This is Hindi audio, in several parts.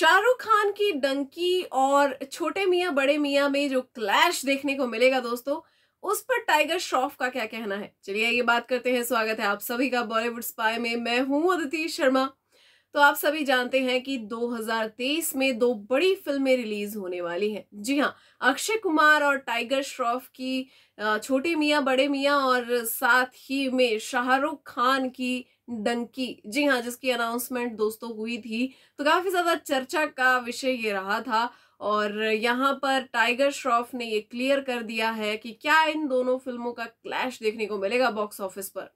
शाहरुख खान की डंकी और छोटे मियाँ बड़े मियाँ में जो क्लैश देखने को मिलेगा दोस्तों उस पर टाइगर श्रॉफ का क्या कहना है चलिए ये बात करते हैं स्वागत है आप सभी का बॉलीवुड स्पाई में मैं हूं अदिति शर्मा तो आप सभी जानते हैं कि 2023 में दो बड़ी फिल्में रिलीज होने वाली हैं जी हाँ अक्षय कुमार और टाइगर श्रॉफ की छोटे मियाँ बड़े मियाँ और साथ ही में शाहरुख खान की डंकी जी हाँ जिसकी अनाउंसमेंट दोस्तों हुई थी तो काफ़ी ज़्यादा चर्चा का विषय ये रहा था और यहाँ पर टाइगर श्रॉफ ने ये क्लियर कर दिया है कि क्या इन दोनों फिल्मों का क्लैश देखने को मिलेगा बॉक्स ऑफिस पर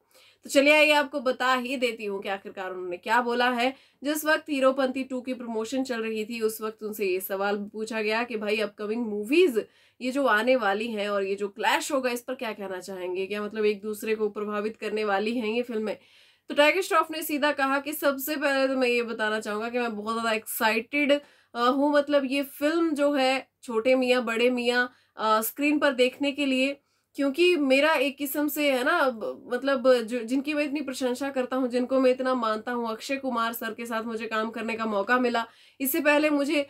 तो चलिए आइए आपको बता ही देती हूँ कि आखिरकार उन्होंने क्या बोला है जिस वक्त हीरोपंथी टू की प्रमोशन चल रही थी उस वक्त उनसे ये सवाल पूछा गया कि भाई अपकमिंग मूवीज ये जो आने वाली हैं और ये जो क्लैश होगा इस पर क्या कहना चाहेंगे क्या मतलब एक दूसरे को प्रभावित करने वाली हैं ये फिल्में तो टाइगर श्रॉफ ने सीधा कहा कि सबसे पहले तो मैं ये बताना चाहूँगा कि मैं बहुत ज़्यादा एक्साइटेड हूँ मतलब ये फिल्म जो है छोटे मियाँ बड़े मियाँ स्क्रीन पर देखने के लिए क्योंकि मेरा एक किस्म से है ना मतलब जो जिनकी मैं इतनी प्रशंसा करता हूँ जिनको मैं इतना मानता हूँ अक्षय कुमार सर के साथ मुझे काम करने का मौका मिला इससे पहले मुझे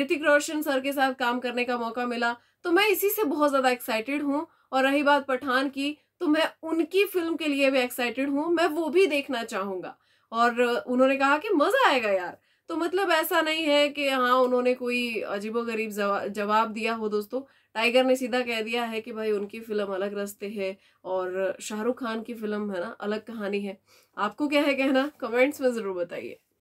ऋतिक रोशन सर के साथ काम करने का मौका मिला तो मैं इसी से बहुत ज़्यादा एक्साइटेड हूँ और रही बात पठान की तो मैं उनकी फिल्म के लिए भी एक्साइटेड हूँ मैं वो भी देखना चाहूंगा और उन्होंने कहा कि मज़ा आएगा यार तो मतलब ऐसा नहीं है कि हाँ उन्होंने कोई अजीबो गरीब जवाब दिया हो दोस्तों टाइगर ने सीधा कह दिया है कि भाई उनकी फिल्म अलग रस्ते है और शाहरुख खान की फिल्म है ना अलग कहानी है आपको क्या है कहना कमेंट्स में ज़रूर बताइए